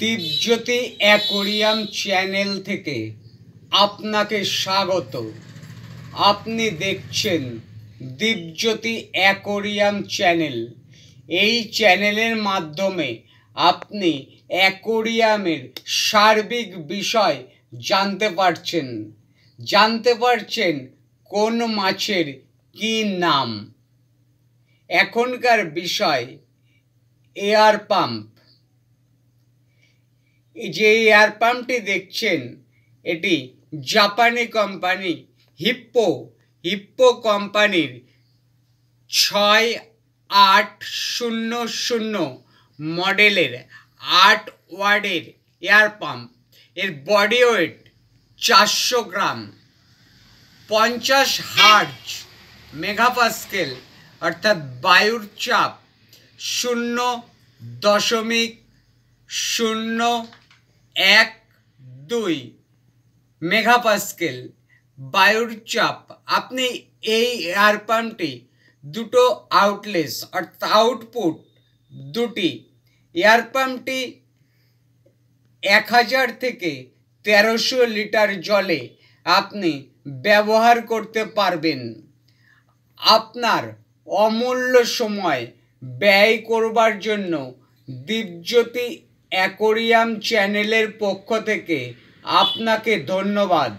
Dipjyoti aquarium channel থেকে আপনাকে স্বাগত আপনি দেখছেন দীপজ্যোতি অ্যাকোরিয়াম চ্যানেল এই চ্যানেলের মাধ্যমে আপনি অ্যাকোরিয়ামের সার্বিক বিষয় জানতে পারছেন জানতে পারছেন কোন মাছের কি নাম এখনকার বিষয় এয়ার পাম্প যে এয়ার পাম্পটি দেখছেন এটি জাপানি কোম্পানি হিপ্পো হিপ্পো কোম্পানির ছয় আট শূন্য শূন্য মডেলের আট ওয়ার্ডের এয়ার পাম্প এর বডি ওয়েট চারশো গ্রাম পঞ্চাশ হার্জ মেঘাপাস্কেল অর্থাৎ বায়ুর চাপ শূন্য দশমিক শূন্য এক দুই মেঘাপাস্কেল বায়ুর চাপ আপনি এই এয়ার পাম্পটি দুটো আউটলেস অর্থাৎ আউটপুট দুটি এয়ার পাম্পটি এক হাজার থেকে তেরোশো লিটার জলে আপনি ব্যবহার করতে পারবেন আপনার অমূল্য সময় ব্যয় করবার জন্য দীপজ্যোতি অ্যাকোরিয়াম চ্যানেলের পক্ষ থেকে আপনাকে ধন্যবাদ